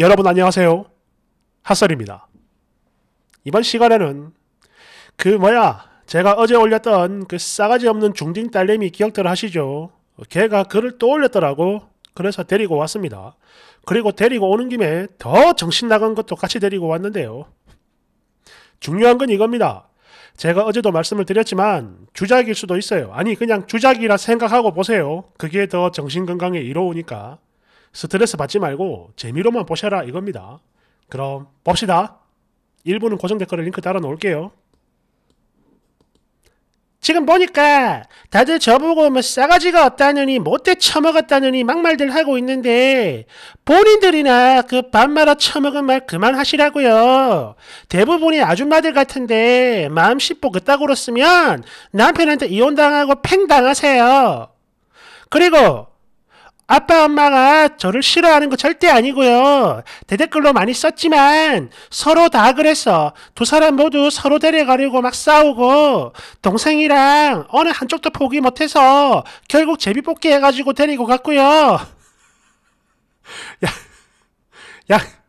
여러분 안녕하세요. 핫설입니다. 이번 시간에는 그 뭐야 제가 어제 올렸던 그 싸가지 없는 중딩 딸내미 기억들 하시죠? 걔가 글을 또 올렸더라고. 그래서 데리고 왔습니다. 그리고 데리고 오는 김에 더 정신 나간 것도 같이 데리고 왔는데요. 중요한 건 이겁니다. 제가 어제도 말씀을 드렸지만 주작일 수도 있어요. 아니 그냥 주작이라 생각하고 보세요. 그게 더 정신건강에 이로우니까. 스트레스 받지 말고 재미로만 보셔라 이겁니다. 그럼 봅시다. 일부는 고정 댓글을 링크 달아 놓을게요. 지금 보니까 다들 저보고 뭐 싸가지가 없다느니 못돼 처먹었다느니 막말들 하고 있는데 본인들이나 그 반말아 처먹은 말 그만하시라고요. 대부분이 아줌마들 같은데 마음 씹고 그따구로 쓰면 남편한테 이혼당하고 팽당하세요. 그리고 아빠 엄마가 저를 싫어하는 거 절대 아니고요. 대댓글로 많이 썼지만 서로 다 그래서 두 사람 모두 서로 데려가려고 막 싸우고 동생이랑 어느 한쪽도 포기 못해서 결국 제비뽑기 해가지고 데리고 갔고요. 야, 야.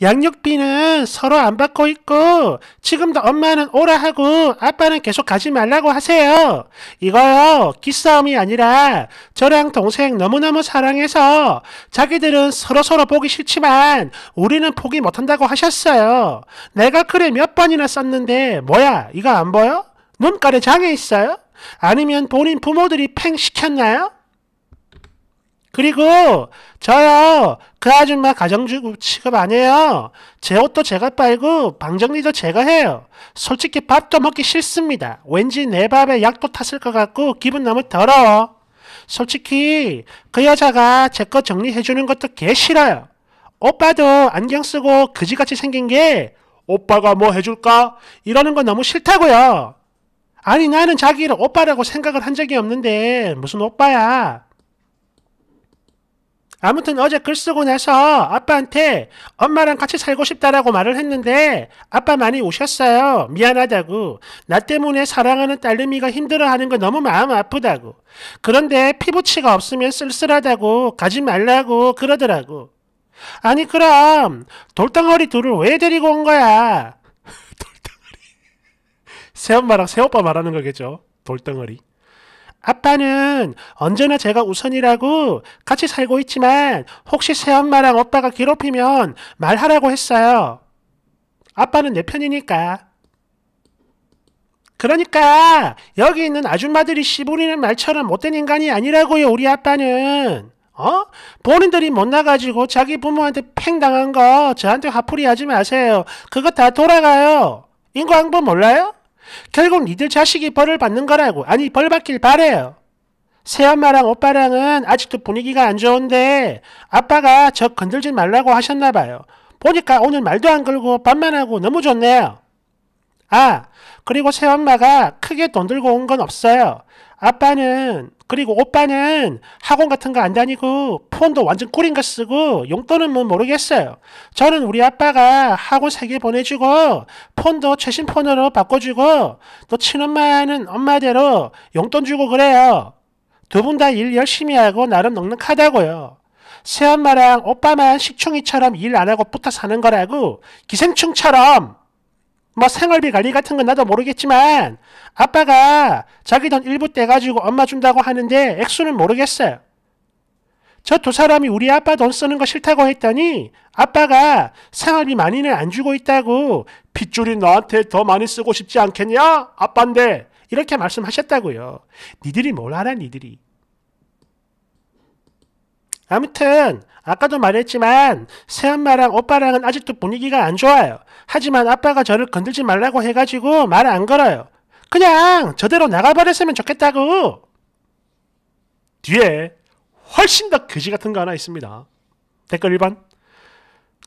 양육비는 서로 안 받고 있고 지금도 엄마는 오라 하고 아빠는 계속 가지 말라고 하세요. 이거요 기싸움이 아니라 저랑 동생 너무너무 사랑해서 자기들은 서로서로 서로 보기 싫지만 우리는 포기 못한다고 하셨어요. 내가 그래 몇 번이나 썼는데 뭐야 이거 안 보여? 눈깔에 장애 있어요? 아니면 본인 부모들이 팽 시켰나요? 그리고 저요 그 아줌마 가정주부 취급 안 해요. 제 옷도 제가 빨고 방정리도 제가 해요. 솔직히 밥도 먹기 싫습니다. 왠지 내 밥에 약도 탔을 것 같고 기분 너무 더러워. 솔직히 그 여자가 제 거 정리해주는 것도 개 싫어요. 오빠도 안경 쓰고 그지같이 생긴 게 오빠가 뭐 해줄까? 이러는 거 너무 싫다고요. 아니 나는 자기를 오빠라고 생각을 한 적이 없는데 무슨 오빠야. 아무튼 어제 글 쓰고 나서 아빠한테 엄마랑 같이 살고 싶다라고 말을 했는데 아빠 많이 오셨어요. 미안하다고. 나 때문에 사랑하는 딸내미가 힘들어하는 거 너무 마음 아프다고. 그런데 피부치가 없으면 쓸쓸하다고 가지 말라고 그러더라고. 아니 그럼 돌덩어리 둘을 왜 데리고 온 거야? 돌덩어리. 새엄마랑 새오빠 말하는 거겠죠. 돌덩어리. 아빠는 언제나 제가 우선이라고 같이 살고 있지만 혹시 새엄마랑 오빠가 괴롭히면 말하라고 했어요. 아빠는 내 편이니까. 그러니까 여기 있는 아줌마들이 씨부리는 말처럼 못된 인간이 아니라고요 우리 아빠는. 어? 본인들이 못 나가지고 자기 부모한테 팽 당한 거 저한테 화풀이 하지 마세요. 그거 다 돌아가요. 인과응보 몰라요? 결국 니들 자식이 벌을 받는 거라고. 아니 벌 받길 바래요. 새엄마랑 오빠랑은 아직도 분위기가 안 좋은데 아빠가 저 건들지 말라고 하셨나 봐요. 보니까 오늘 말도 안 걸고 밥만 하고 너무 좋네요. 아, 그리고 새엄마가 크게 돈 들고 온 건 없어요. 아빠는 그리고 오빠는 학원 같은 거 안 다니고 폰도 완전 꾸린 거 쓰고 용돈은 뭐 모르겠어요. 저는 우리 아빠가 학원 세 개 보내주고 폰도 최신 폰으로 바꿔주고 또 친엄마는 엄마대로 용돈 주고 그래요. 두 분 다 일 열심히 하고 나름 넉넉하다고요. 새엄마랑 오빠만 식충이처럼 일 안 하고 붙어 사는 거라고 기생충처럼 뭐 생활비 관리 같은 건 나도 모르겠지만 아빠가 자기 돈 일부 떼가지고 엄마 준다고 하는데 액수는 모르겠어요. 저 두 사람이 우리 아빠 돈 쓰는 거 싫다고 했더니 아빠가 생활비 많이는 안 주고 있다고 핏줄이 너한테 더 많이 쓰고 싶지 않겠냐? 아빠인데 이렇게 말씀하셨다고요. 니들이 뭘 알아 니들이. 아무튼 아까도 말했지만 새엄마랑 오빠랑은 아직도 분위기가 안 좋아요. 하지만 아빠가 저를 건들지 말라고 해가지고 말 안 걸어요. 그냥 저대로 나가버렸으면 좋겠다고. 뒤에 훨씬 더 그지 같은 거 하나 있습니다. 댓글 1번.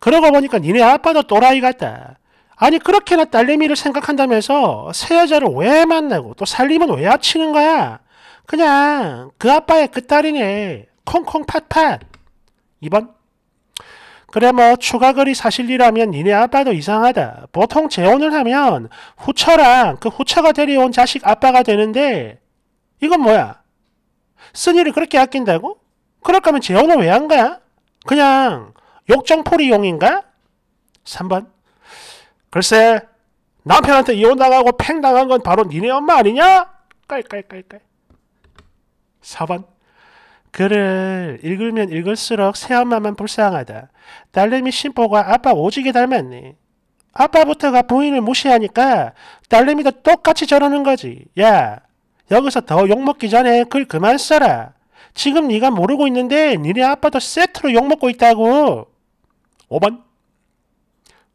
그러고 보니까 니네 아빠도 또라이 같다. 아니 그렇게나 딸내미를 생각한다면서 새 여자를 왜 만나고 또 살림은 왜 합치는 거야? 그냥 그 아빠의 그 딸이네. 콩콩 팥팥 2번 그래 뭐 추가 글이 사실이라면 니네 아빠도 이상하다. 보통 재혼을 하면 후처랑 그 후처가 데려온 자식 아빠가 되는데 이건 뭐야? 쓴이를 그렇게 아낀다고? 그럴 거면 재혼을 왜 한 거야? 그냥 욕정포리용인가? 3번 글쎄 남편한테 이혼당하고 팽당한 건 바로 니네 엄마 아니냐? 깔깔깔깔 4번 글을 읽으면 읽을수록 새엄마만 불쌍하다. 딸내미 신보가 아빠 오지게 닮았네. 아빠부터가 부인을 무시하니까 딸내미도 똑같이 저러는 거지. 야, 여기서 더 욕먹기 전에 글 그만 써라. 지금 네가 모르고 있는데 니네 아빠도 세트로 욕먹고 있다고. 5번.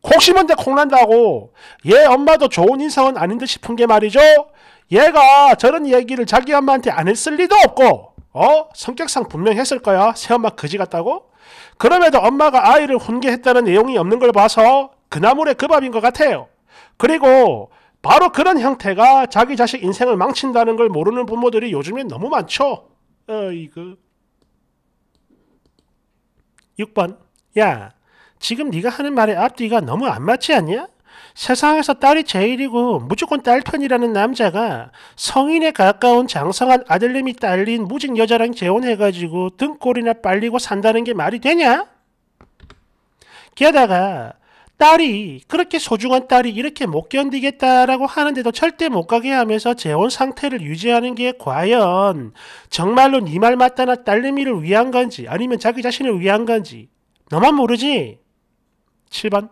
콩 심은데 콩 난다고. 얘 엄마도 좋은 인성은 아닌 듯 싶은 게 말이죠. 얘가 저런 얘기를 자기 엄마한테 안 했을 리도 없고 어? 성격상 분명 히 했을 거야. 새엄마 거지 같다고? 그럼에도 엄마가 아이를 훈계했다는 내용이 없는 걸 봐서 그나물에그 밥인 것 같아요. 그리고 바로 그런 형태가 자기 자식 인생을 망친다는 걸 모르는 부모들이 요즘에 너무 많죠. 어이그 6번 야 지금 네가 하는 말의 앞뒤가 너무 안 맞지 않냐? 세상에서 딸이 제일이고 무조건 딸 편이라는 남자가 성인에 가까운 장성한 아들님이 딸린 무직 여자랑 재혼해가지고 등골이나 빨리고 산다는 게 말이 되냐? 게다가 딸이 그렇게 소중한 딸이 이렇게 못 견디겠다라고 하는데도 절대 못 가게 하면서 재혼 상태를 유지하는 게 과연 정말로 네 말 맞다나 딸내미를 위한 건지 아니면 자기 자신을 위한 건지 너만 모르지? 7번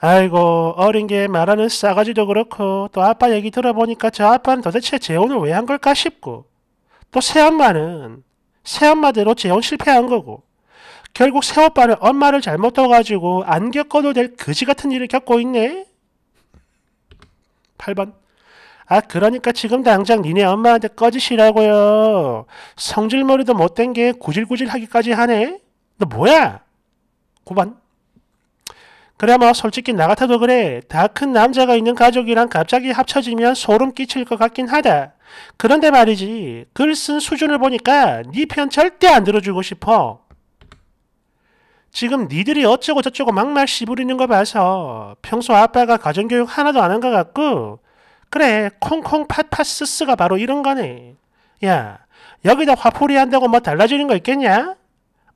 아이고 어린 게 말하는 싸가지도 그렇고 또 아빠 얘기 들어보니까 저 아빠는 도대체 재혼을 왜 한 걸까 싶고 또 새엄마는 새엄마대로 재혼 실패한 거고 결국 새오빠는 엄마를 잘못 둬가지고안 겪어도 될 그지 같은 일을 겪고 있네. 8번 아 그러니까 지금 당장 니네 엄마한테 꺼지시라고요. 성질머리도 못된 게 구질구질하기까지 하네. 너 뭐야? 9번 그래 뭐 솔직히 나 같아도 그래. 다 큰 남자가 있는 가족이랑 갑자기 합쳐지면 소름 끼칠 것 같긴 하다. 그런데 말이지 글 쓴 수준을 보니까 네편 절대 안 들어주고 싶어. 지금 니들이 어쩌고 저쩌고 막말 씨부리는 거 봐서 평소 아빠가 가정교육 하나도 안 한 것 같고 그래 콩콩 팟팟스스가 바로 이런 거네. 야 여기다 화풀이 한다고 뭐 달라지는 거 있겠냐?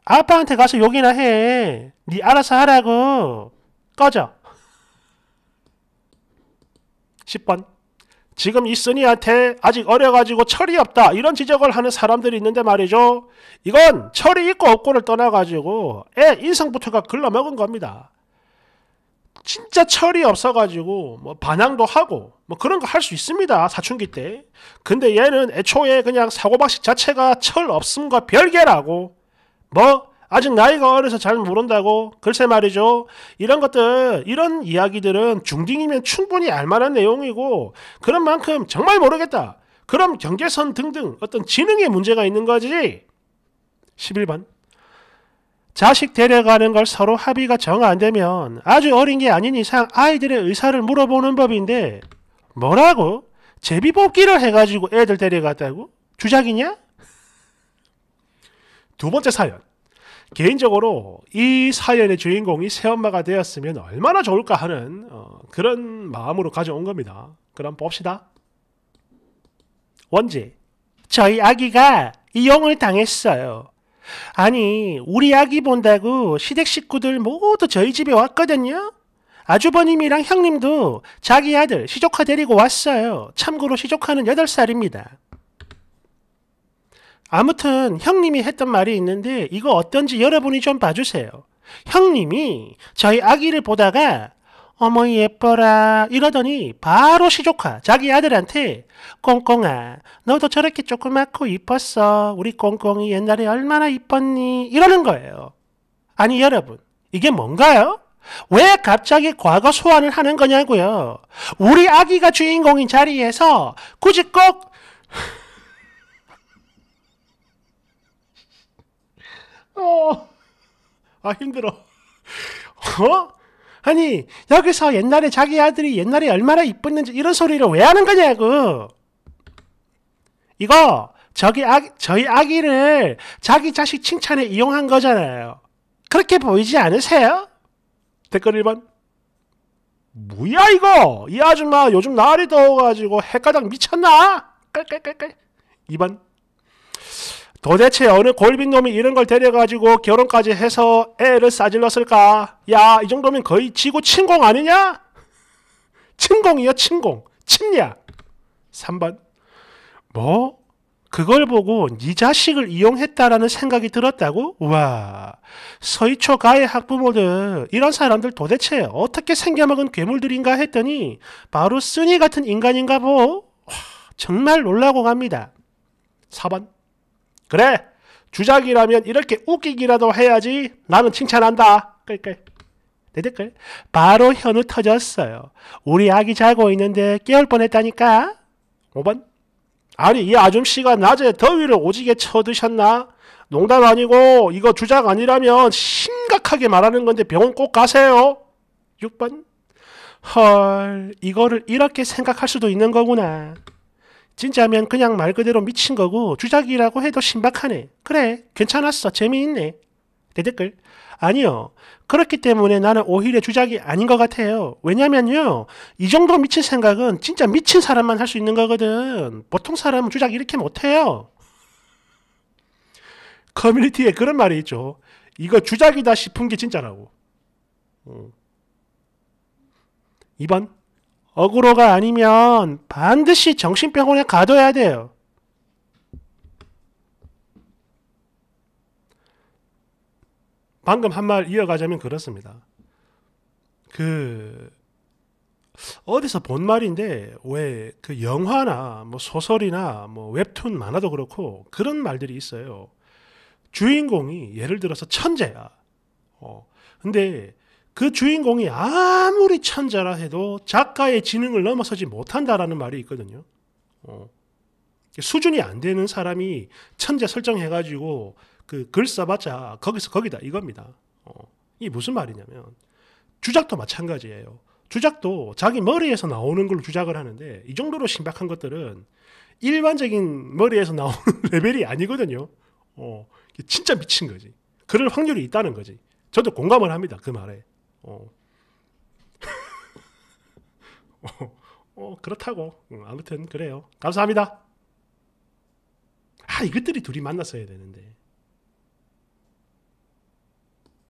아빠한테 가서 욕이나 해. 니 알아서 하라고. 꺼져. 10번 지금 이순이한테 아직 어려가지고 철이 없다 이런 지적을 하는 사람들이 있는데 말이죠. 이건 철이 있고 없고를 떠나가지고 애 인성부터가 글러먹은 겁니다. 진짜 철이 없어가지고 뭐 반항도 하고 뭐 그런 거 할 수 있습니다. 사춘기 때. 근데 얘는 애초에 그냥 사고방식 자체가 철 없음과 별개라고 뭐 아직 나이가 어려서 잘 모른다고 글쎄 말이죠. 이런 것들 이런 이야기들은 중딩이면 충분히 알만한 내용이고 그런 만큼 정말 모르겠다. 그럼 경계선 등등 어떤 지능의 문제가 있는 거지. 11번 자식 데려가는 걸 서로 합의가 정 안 되면 아주 어린 게 아닌 이상 아이들의 의사를 물어보는 법인데 뭐라고? 제비뽑기를 해가지고 애들 데려갔다고? 주작이냐? 두 번째 사연 개인적으로 이 사연의 주인공이 새엄마가 되었으면 얼마나 좋을까 하는 어, 그런 마음으로 가져온 겁니다. 그럼 봅시다. 원지. 저희 아기가 이용을 당했어요. 아니, 우리 아기 본다고 시댁 식구들 모두 저희 집에 왔거든요? 아주버님이랑 형님도 자기 아들 시조카 데리고 왔어요. 참고로 시조카는 8살입니다. 아무튼 형님이 했던 말이 있는데 이거 어떤지 여러분이 좀 봐주세요. 형님이 저희 아기를 보다가 어머 예뻐라 이러더니 바로 시조카 자기 아들한테 꽁꽁아 너도 저렇게 조그맣고 이뻤어 우리 꽁꽁이 옛날에 얼마나 이뻤니 이러는 거예요. 아니 여러분 이게 뭔가요? 왜 갑자기 과거 소환을 하는 거냐고요. 우리 아기가 주인공인 자리에서 굳이 꼭 어, 아 힘들어. 어? 아니 여기서 옛날에 자기 아들이 옛날에 얼마나 이뻤는지 이런 소리를 왜 하는 거냐고. 이거 저기 아기 저희 아기를 자기 자식 칭찬에 이용한 거잖아요. 그렇게 보이지 않으세요? 댓글 1번. 뭐야 이거? 이 아줌마 요즘 날이 더워가지고 햇가닥 미쳤나? 깔깔깔깔. 2번. 도대체 어느 골빈놈이 이런 걸 데려가지고 결혼까지 해서 애를 싸질렀을까? 야, 이 정도면 거의 지구 침공 아니냐? 침공이야, 침공. 침략. 3번. 뭐? 그걸 보고 네 자식을 이용했다라는 생각이 들었다고? 와, 서희초 가해 학부모들 이런 사람들 도대체 어떻게 생겨먹은 괴물들인가 했더니 바로 쓰니 같은 인간인가 보. 와, 정말 놀라고 갑니다. 4번. 그래 주작이라면 이렇게 웃기기라도 해야지 나는 칭찬한다. 그러니까 내 바로 현우 터졌어요. 우리 아기 자고 있는데 깨울 뻔했다니까. 5번 아니 이 아줌씨가 낮에 더위를 오지게 쳐드셨나? 농담 아니고 이거 주작 아니라면 심각하게 말하는 건데 병원 꼭 가세요. 6번 헐 이거를 이렇게 생각할 수도 있는 거구나. 진짜면 그냥 말 그대로 미친 거고 주작이라고 해도 신박하네. 그래, 괜찮았어. 재미있네. 대댓글. 아니요. 그렇기 때문에 나는 오히려 주작이 아닌 것 같아요. 왜냐면요. 이 정도 미친 생각은 진짜 미친 사람만 할 수 있는 거거든. 보통 사람은 주작 이렇게 못해요. 커뮤니티에 그런 말이 있죠. 이거 주작이다 싶은 게 진짜라고. 음. 어. 2번. 어그로가 아니면 반드시 정신병원에 가둬야 돼요. 방금 한 말 이어가자면 그렇습니다. 그 어디서 본 말인데 왜 그 영화나 뭐 소설이나 뭐 웹툰 만화도 그렇고 그런 말들이 있어요. 주인공이 예를 들어서 천재야. 어. 근데 그 주인공이 아무리 천자라 해도 작가의 지능을 넘어서지 못한다라는 말이 있거든요. 어. 수준이 안 되는 사람이 천재 설정해가지고 그 글 써봤자 거기서 거기다 이겁니다. 어. 이게 무슨 말이냐면 주작도 마찬가지예요. 주작도 자기 머리에서 나오는 걸로 주작을 하는데 이 정도로 신박한 것들은 일반적인 머리에서 나오는 레벨이 아니거든요. 어. 진짜 미친 거지. 그럴 확률이 있다는 거지. 저도 공감을 합니다. 그 말에. 어. 어. 어, 그렇다고. 음, 아무튼 그래요. 감사합니다. 아, 이것들이 둘이 만났어야 되는데.